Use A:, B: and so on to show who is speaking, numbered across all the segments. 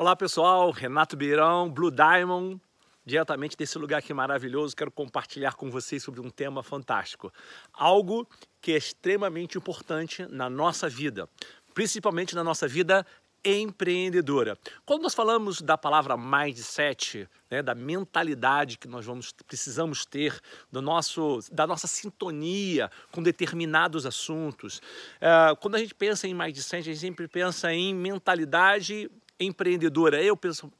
A: Olá pessoal, Renato Beirão, Blue Diamond, diretamente desse lugar aqui maravilhoso, quero compartilhar com vocês sobre um tema fantástico. Algo que é extremamente importante na nossa vida, principalmente na nossa vida empreendedora. Quando nós falamos da palavra mindset, né, da mentalidade que nós vamos precisamos ter do nosso da nossa sintonia com determinados assuntos, é, quando a gente pensa em mindset, a gente sempre pensa em mentalidade empreendedora. Eu,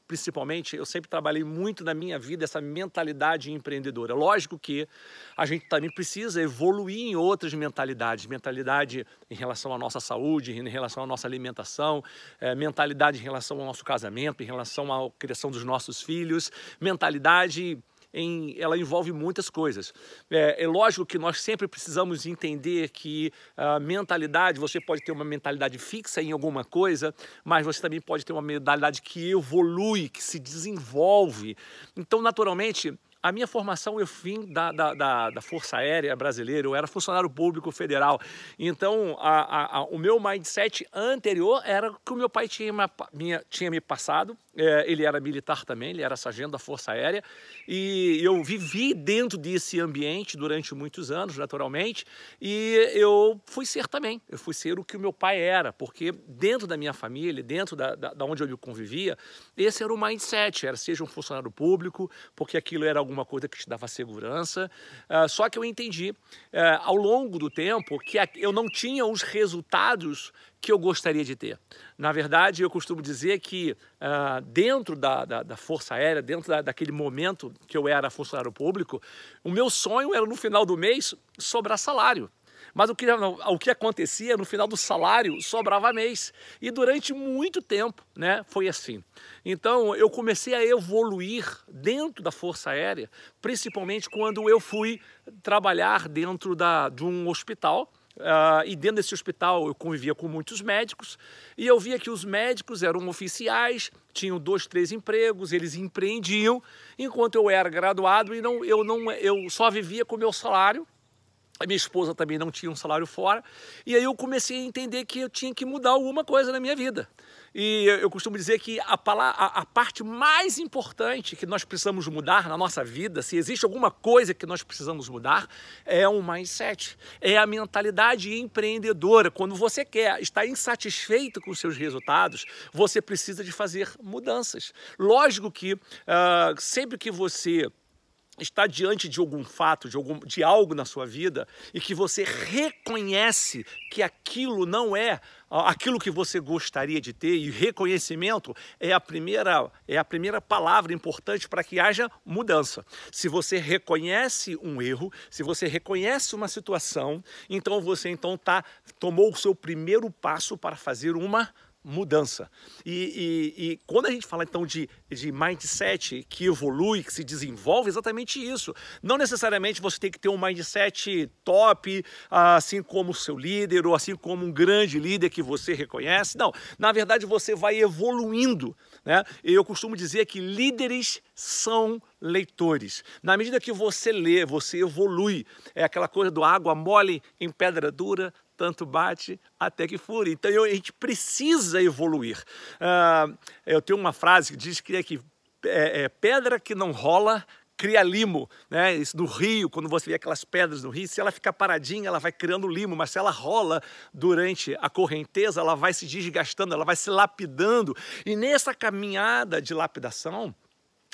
A: principalmente, eu sempre trabalhei muito na minha vida essa mentalidade empreendedora. Lógico que a gente também precisa evoluir em outras mentalidades. Mentalidade em relação à nossa saúde, em relação à nossa alimentação, é, mentalidade em relação ao nosso casamento, em relação à criação dos nossos filhos, mentalidade em, ela envolve muitas coisas. É, é, lógico que nós sempre precisamos entender que a ah, mentalidade, você pode ter uma mentalidade fixa em alguma coisa, mas você também pode ter uma mentalidade que evolui, que se desenvolve. Então, naturalmente, a minha formação eu vim da, da, da, da, Força Aérea Brasileira, eu era funcionário público federal. Então, a, a, a, o meu mindset anterior era que o meu pai tinha, minha, tinha me passado é, ele era militar também, ele era sargento da Força Aérea, e eu vivi dentro desse ambiente durante muitos anos, naturalmente, e eu fui ser também, eu fui ser o que o meu pai era, porque dentro da minha família, dentro da, da, da onde eu convivia, esse era o mindset, era seja um funcionário público, porque aquilo era alguma coisa que te dava segurança, ah, só que eu entendi eh, ao longo do tempo que eu não tinha os resultados que eu gostaria de ter. Na verdade, eu costumo dizer que ah, dentro da, da, da, Força Aérea, dentro da, daquele momento que eu era funcionário público, o meu sonho era no final do mês sobrar salário. Mas o que, o que acontecia no final do salário sobrava mês. E durante muito tempo né, foi assim. Então eu comecei a evoluir dentro da Força Aérea, principalmente quando eu fui trabalhar dentro da, de um hospital Uh, e dentro desse hospital eu convivia com muitos médicos e eu via que os médicos eram oficiais, tinham dois, três empregos, eles empreendiam, enquanto eu era graduado e não, eu, não, eu só vivia com meu salário a minha esposa também não tinha um salário fora. E aí eu comecei a entender que eu tinha que mudar alguma coisa na minha vida. E eu costumo dizer que a, palavra, a, parte mais importante que nós precisamos mudar na nossa vida, se existe alguma coisa que nós precisamos mudar, é o mindset, é a mentalidade empreendedora. Quando você quer estar insatisfeito com seus resultados, você precisa de fazer mudanças. Lógico que uh, sempre que você está diante de algum fato, de, algum, de algo na sua vida e que você reconhece que aquilo não é aquilo que você gostaria de ter e reconhecimento é a primeira é a primeira palavra importante para que haja mudança. Se você reconhece um erro, se você reconhece uma situação, então você então tá tomou o seu primeiro passo para fazer uma mudança mudança. E, e, e, quando a gente fala então de, de mindset que evolui, que se desenvolve, é exatamente isso. Não necessariamente você tem que ter um mindset top, assim como o seu líder, ou assim como um grande líder que você reconhece. Não, na verdade você vai evoluindo. Né? Eu costumo dizer que líderes são leitores. Na medida que você lê, você evolui. É aquela coisa do água mole em pedra dura tanto bate até que fura. Então eu, a gente precisa evoluir. Ah, eu tenho uma frase que diz que é que é, é, pedra que não rola cria limo, né? Isso do rio, quando você vê aquelas pedras no rio, se ela ficar paradinha, ela vai criando limo, mas se ela rola durante a correnteza, ela vai se desgastando, ela vai se lapidando. E nessa caminhada de lapidação,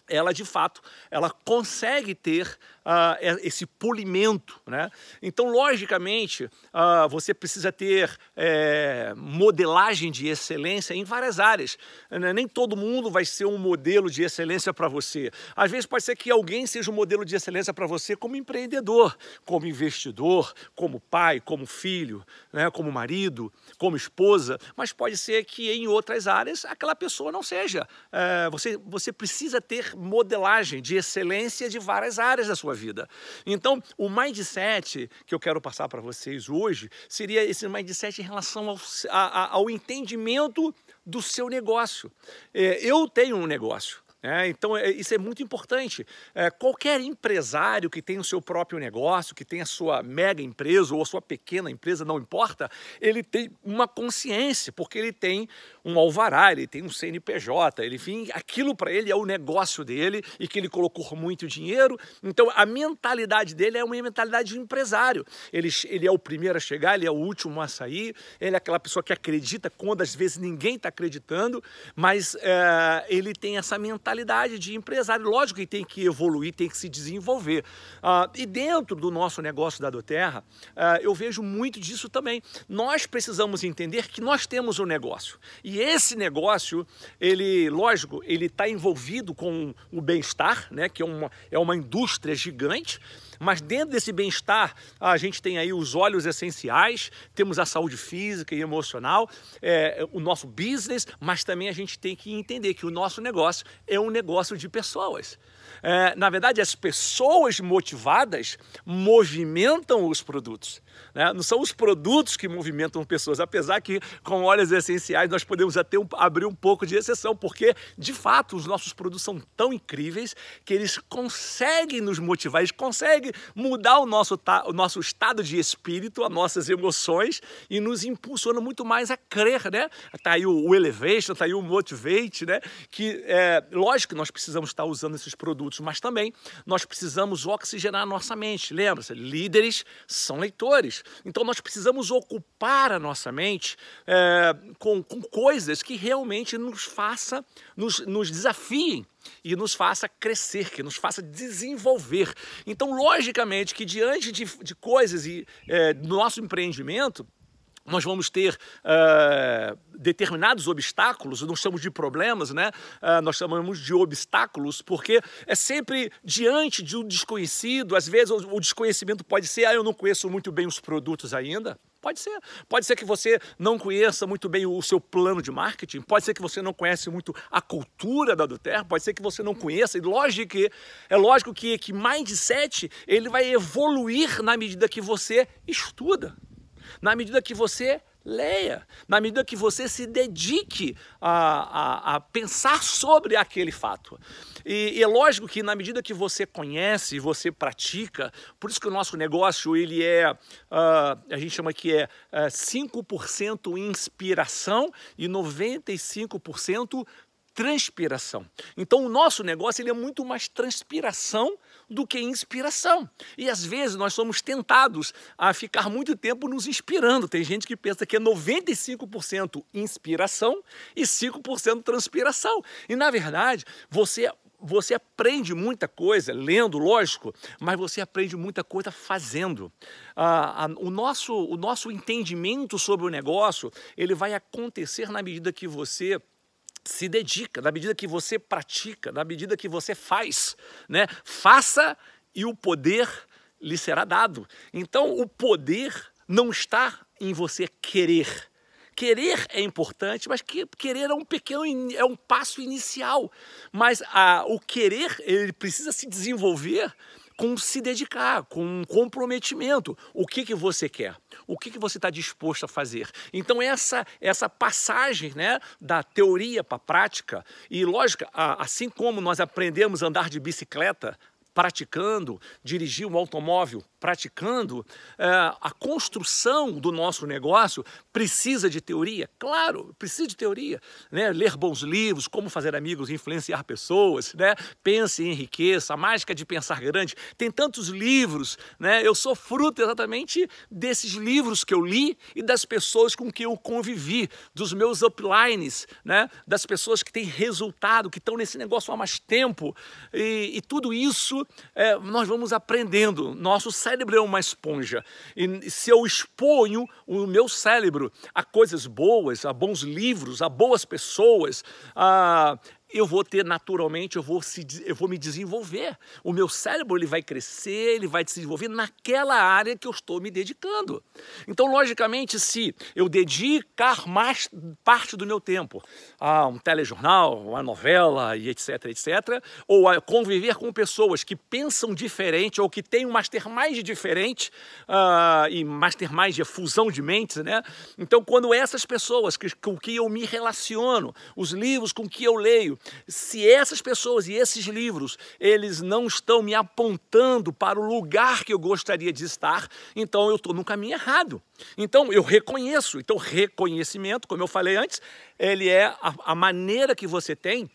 A: ela de fato, ela consegue ter ah, é, esse polimento. Né? Então, logicamente, ah, você precisa ter é, modelagem de excelência em várias áreas. Né? Nem todo mundo vai ser um modelo de excelência para você. Às vezes pode ser que alguém seja um modelo de excelência para você como empreendedor, como investidor, como pai, como filho, né? como marido, como esposa, mas pode ser que em outras áreas aquela pessoa não seja. É, você, você precisa ter modelagem de excelência de várias áreas da sua sua vida. Então, o mindset que eu quero passar para vocês hoje seria esse mindset em relação ao, a, ao entendimento do seu negócio. É, eu tenho um negócio. É, então, é, isso é muito importante. É, qualquer empresário que tem o seu próprio negócio, que tem a sua mega empresa ou a sua pequena empresa, não importa, ele tem uma consciência, porque ele tem um alvará, ele tem um CNPJ, ele, enfim, aquilo para ele é o negócio dele e que ele colocou muito dinheiro. Então, a mentalidade dele é uma mentalidade de empresário. Ele, ele é o primeiro a chegar, ele é o último a sair, ele é aquela pessoa que acredita quando às vezes ninguém está acreditando, mas é, ele tem essa mentalidade mentalidade de empresário. Lógico que tem que evoluir, tem que se desenvolver. Ah, e dentro do nosso negócio da Doterra, ah, eu vejo muito disso também. Nós precisamos entender que nós temos um negócio. E esse negócio, ele, lógico, ele está envolvido com o bem-estar, né, que é uma, é uma indústria gigante, mas dentro desse bem-estar, a gente tem aí os olhos essenciais, temos a saúde física e emocional, é, o nosso business, mas também a gente tem que entender que o nosso negócio é um negócio de pessoas. É, na verdade, as pessoas motivadas movimentam os produtos. Né? Não são os produtos que movimentam pessoas, apesar que com óleos essenciais nós podemos até um, abrir um pouco de exceção, porque de fato os nossos produtos são tão incríveis que eles conseguem nos motivar, eles conseguem mudar o nosso, o nosso estado de espírito, as nossas emoções e nos impulsionam muito mais a crer, né? Tá aí o, o Elevation, tá aí o Motivate, né? Que é lógico que nós precisamos estar usando esses produtos, mas também nós precisamos oxigenar a nossa mente. Lembra-se, líderes são leitores valores. Então nós precisamos ocupar a nossa mente é, com, com coisas que realmente nos faça, nos, nos desafiem e nos faça crescer, que nos faça desenvolver. Então, logicamente, que diante de, de coisas e é, do nosso empreendimento, nós vamos ter uh, determinados obstáculos, não chamamos de problemas, né? Uh, nós chamamos de obstáculos, porque é sempre diante de um desconhecido, às vezes o, o desconhecimento pode ser, ah, eu não conheço muito bem os produtos ainda, Pode ser. Pode ser que você não conheça muito bem o seu plano de marketing, pode ser que você não conhece muito a cultura da Duterra, pode ser que você não conheça. E lógico que é lógico que que mindset ele vai evoluir na medida que você estuda na medida que você leia, na medida que você se dedique a, a, a pensar sobre aquele fato. E, e, é lógico que na medida que você conhece, você pratica, por isso que o nosso negócio, ele é, uh, a gente chama que é uh, é 5% inspiração e 95% transpiração. Então o nosso negócio ele é muito mais transpiração do que inspiração. E às vezes nós somos tentados a ficar muito tempo nos inspirando. Tem gente que pensa que é 95% inspiração e 5% transpiração. E na verdade, você você aprende muita coisa lendo, lógico, mas você aprende muita coisa fazendo. Ah, a, o, nosso, o nosso entendimento sobre o negócio ele vai acontecer na medida que você se dedica, na medida que você pratica, na medida que você faz, né? Faça e o poder lhe será dado. Então, o poder não está em você querer. Querer é importante, mas que, querer é um pequeno é um passo inicial. Mas a, ah, o querer ele precisa se desenvolver com se dedicar, com um comprometimento. O que, que você quer? O que, que você está disposto a fazer? Então, essa, essa passagem né, da teoria para a prática, e lógico, assim como nós aprendemos a andar de bicicleta, praticando, dirigir um automóvel praticando, é, a construção do nosso negócio precisa de teoria, claro, precisa de teoria, né? Ler bons livros, como fazer amigos, influenciar pessoas, né? Pense em enriqueça, a mágica de pensar grande. Tem tantos livros, né? Eu sou fruto exatamente desses livros que eu li e das pessoas com quem eu convivi, dos meus uplines, né? Das pessoas que têm resultado, que estão nesse negócio há mais tempo e, e tudo isso é, nós vamos aprendendo. Nosso cérebro cérebro é uma esponja. E se eu exponho o meu cérebro a coisas boas, a bons livros, a boas pessoas, a eu vou ter naturalmente, eu vou, se, eu vou me desenvolver. O meu cérebro ele vai crescer, ele vai se desenvolver naquela área que eu estou me dedicando. Então, logicamente, se eu dedicar mais parte do meu tempo a um telejornal, uma novela e etc, etc, ou a conviver com pessoas que pensam diferente ou que têm um mastermind diferente, uh, e mastermind é fusão de mentes, né? Então, quando essas pessoas que, com que eu me relaciono, os livros com que eu leio, se essas pessoas e esses livros, eles não estão me apontando para o lugar que eu gostaria de estar, então eu estou no caminho errado. Então eu reconheço. Então reconhecimento, como eu falei antes, ele é a, a maneira que você tem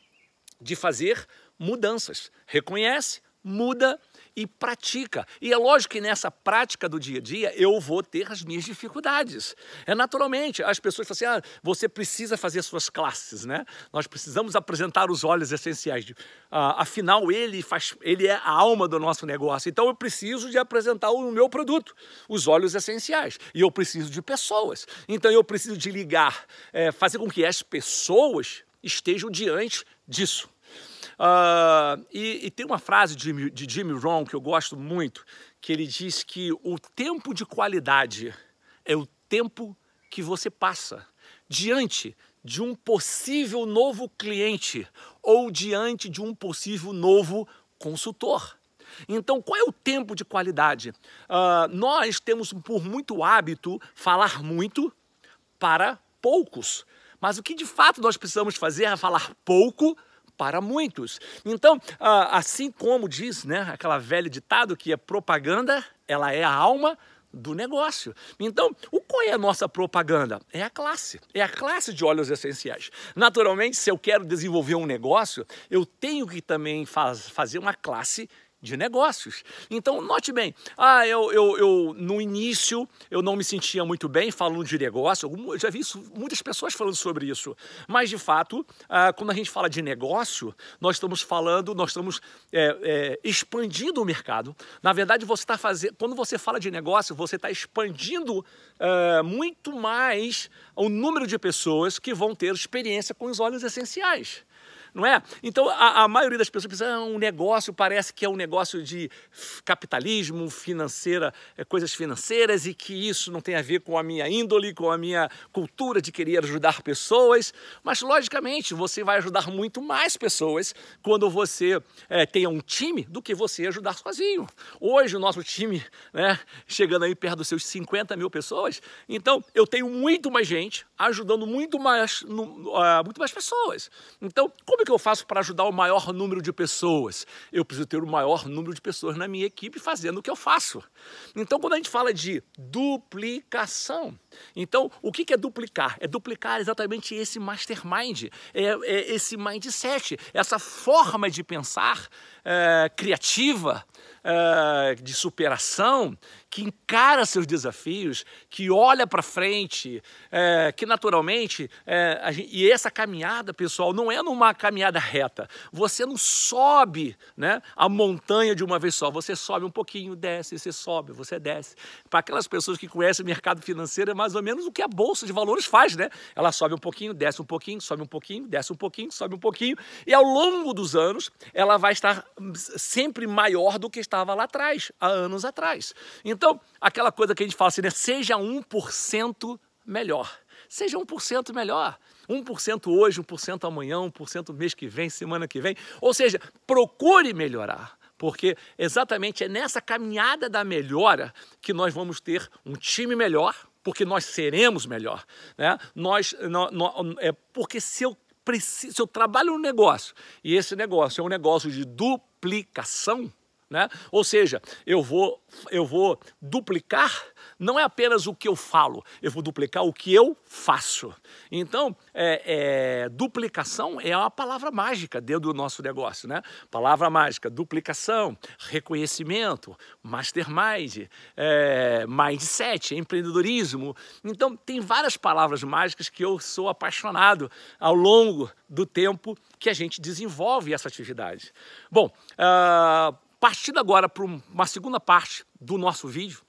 A: de fazer mudanças. Reconhece, muda e pratica. E é lógico que nessa prática do dia a dia eu vou ter as minhas dificuldades. É naturalmente. As pessoas falam assim: ah, você precisa fazer suas classes, né? Nós precisamos apresentar os olhos essenciais. Ah, afinal, ele, faz, ele é a alma do nosso negócio. Então eu preciso de apresentar o meu produto, os olhos essenciais. E eu preciso de pessoas. Então eu preciso de ligar, é, fazer com que as pessoas estejam diante disso. Uh, e, e, tem uma frase de, de Jimmy Rohn que eu gosto muito, que ele diz que o tempo de qualidade é o tempo que você passa diante de um possível novo cliente ou diante de um possível novo consultor. Então, qual é o tempo de qualidade? Uh, nós temos por muito hábito falar muito para poucos. Mas o que de fato nós precisamos fazer é falar pouco para muitos. Então, assim como diz né, aquela velha ditado que a é propaganda ela é a alma do negócio. Então, o qual é a nossa propaganda? É a classe, é a classe de óleos essenciais. Naturalmente, se eu quero desenvolver um negócio, eu tenho que também faz, fazer uma classe de negócios. Então, note bem, ah, eu, eu, eu no início eu não me sentia muito bem falando de negócio, eu já vi isso, muitas pessoas falando sobre isso, mas de fato, ah, quando a gente fala de negócio, nós estamos falando, nós estamos é, é, expandindo o mercado. Na verdade, você está fazendo, quando você fala de negócio, você está expandindo é, muito mais o número de pessoas que vão ter experiência com os óleos essenciais não é? Então a, a maioria das pessoas pensa, ah, um negócio parece que é um negócio de capitalismo, financeira, é, coisas financeiras e que isso não tem a ver com a minha índole, com a minha cultura de querer ajudar pessoas. Mas logicamente você vai ajudar muito mais pessoas quando você é, tenha um time do que você ajudar sozinho. Hoje o nosso time, né, chegando aí perto dos seus 50 mil pessoas, então eu tenho muito mais gente ajudando muito mais, no, uh, muito mais pessoas. Então como é que eu faço para ajudar o maior número de pessoas? Eu preciso ter o maior número de pessoas na minha equipe fazendo o que eu faço. Então, quando a gente fala de duplicação, então o que é duplicar? É duplicar exatamente esse mastermind, é, é esse mindset, essa forma de pensar é, criativa, é, de superação, que encara seus desafios, que olha para frente, é, que naturalmente, é, gente, e essa caminhada, pessoal, não é numa caminhada reta. Você não sobe né, a montanha de uma vez só, você sobe um pouquinho, desce, você sobe, você desce. Para aquelas pessoas que conhecem o mercado financeiro, é mais ou menos o que a Bolsa de Valores faz, né? Ela sobe um pouquinho, desce um pouquinho, sobe um pouquinho, desce um pouquinho, sobe um pouquinho, e ao longo dos anos, ela vai estar hum, sempre maior do que estava lá atrás, há anos atrás. Então, então, aquela coisa que a gente fala assim, né? Seja 1% melhor. Seja 1% melhor. 1% hoje, 1% amanhã, 1% mês que vem, semana que vem. Ou seja, procure melhorar, porque exatamente é nessa caminhada da melhora que nós vamos ter um time melhor, porque nós seremos melhor. Né? Nós, é porque se eu, preciso, se eu trabalho um negócio e esse negócio é um negócio de duplicação, né? Ou seja, eu vou eu vou duplicar não é apenas o que eu falo, eu vou duplicar o que eu faço. Então, é, é, duplicação é uma palavra mágica dentro do nosso negócio, né? Palavra mágica, duplicação, reconhecimento, mastermind, é, mindset, empreendedorismo. Então, tem várias palavras mágicas que eu sou apaixonado ao longo do tempo que a gente desenvolve essa atividade. Bom, uh, Partindo agora para uma segunda parte do nosso vídeo,